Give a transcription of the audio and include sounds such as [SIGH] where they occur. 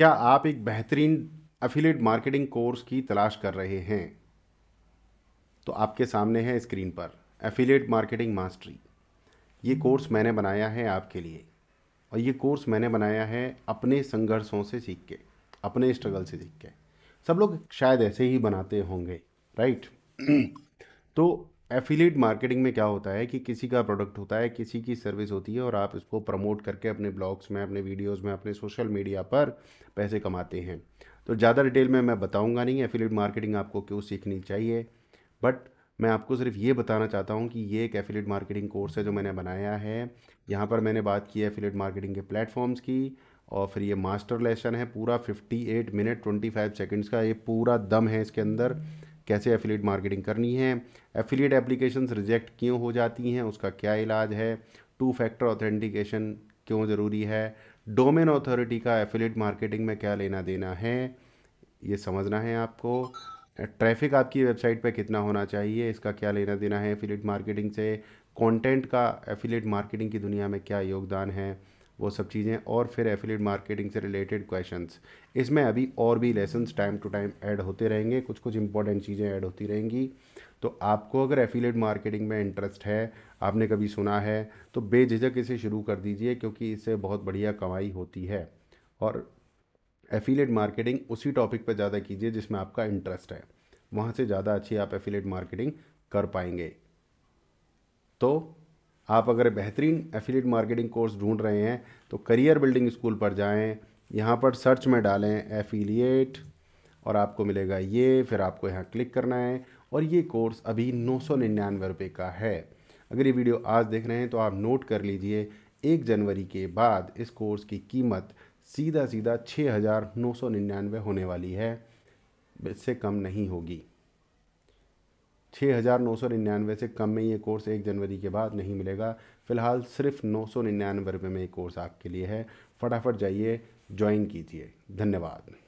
क्या आप एक बेहतरीन एफिलेट मार्केटिंग कोर्स की तलाश कर रहे हैं तो आपके सामने है स्क्रीन पर एफिलेट मार्केटिंग मास्टरी ये कोर्स मैंने बनाया है आपके लिए और ये कोर्स मैंने बनाया है अपने संघर्षों से सीख के अपने स्ट्रगल से सीख के सब लोग शायद ऐसे ही बनाते होंगे राइट [CLEARS THROAT] तो एफिलेट मार्केटिंग में क्या होता है कि किसी का प्रोडक्ट होता है किसी की सर्विस होती है और आप इसको प्रमोट करके अपने ब्लॉग्स में अपने वीडियोस में अपने सोशल मीडिया पर पैसे कमाते हैं तो ज़्यादा डिटेल में मैं बताऊंगा नहीं एफिलेट मार्केटिंग आपको क्यों सीखनी चाहिए बट मैं आपको सिर्फ ये बताना चाहता हूँ कि ये एक एफिलेट मार्केटिंग कोर्स है जो मैंने बनाया है यहाँ पर मैंने बात की एफिलेट मार्केटिंग के प्लेटफॉर्म्स की और फिर ये मास्टर लेसन है पूरा 58 मिनट 25 सेकंड्स का ये पूरा दम है इसके अंदर कैसे एफिलेट मार्केटिंग करनी है एफिलेट एप्लीकेशंस रिजेक्ट क्यों हो जाती हैं उसका क्या इलाज है टू फैक्टर ऑथेंटिकेशन क्यों ज़रूरी है डोमेन अथॉरिटी का एफिलेट मार्केटिंग में क्या लेना देना है ये समझना है आपको ट्रैफिक आपकी वेबसाइट पर कितना होना चाहिए इसका क्या लेना देना है एफिलेट मार्केटिंग से कंटेंट का एफिलेट मार्केटिंग की दुनिया में क्या योगदान है वो सब चीज़ें और फिर एफिलेट मार्केटिंग से रिलेटेड क्वेश्चंस इसमें अभी और भी lessons time to time add होते रहेंगे कुछ कुछ इंपॉर्टेंट चीज़ें ऐड होती रहेंगी तो आपको अगर एफिलेट मार्केटिंग में इंटरेस्ट है आपने कभी सुना है तो बेझिझक इसे शुरू कर दीजिए क्योंकि इससे बहुत बढ़िया कमाई होती है और एफिलेट मार्केटिंग उसी टॉपिक पर ज़्यादा कीजिए जिसमें आपका इंटरेस्ट है वहाँ से ज़्यादा अच्छी आप एफिलेट मार्केटिंग कर पाएंगे तो आप अगर बेहतरीन एफिलेट मार्केटिंग कोर्स ढूंढ रहे हैं तो करियर बिल्डिंग स्कूल पर जाएं यहाँ पर सर्च में डालें एफिलिएट और आपको मिलेगा ये फिर आपको यहाँ क्लिक करना है और ये कोर्स अभी नौ सौ निन्यानवे रुपये का है अगर ये वीडियो आज देख रहे हैं तो आप नोट कर लीजिए एक जनवरी के बाद इस कोर्स की कीमत सीधा सीधा छः हज़ार नौ सौ निन्यानवे होने वाली है इससे कम नहीं होगी छः हज़ार नौ सौ निन्यानवे से कम में ये कोर्स एक जनवरी के बाद नहीं मिलेगा फ़िलहाल सिर्फ नौ सौ निन्यानवे रुपये में ये कोर्स आपके लिए है फटाफट जाइए ज्वाइन कीजिए धन्यवाद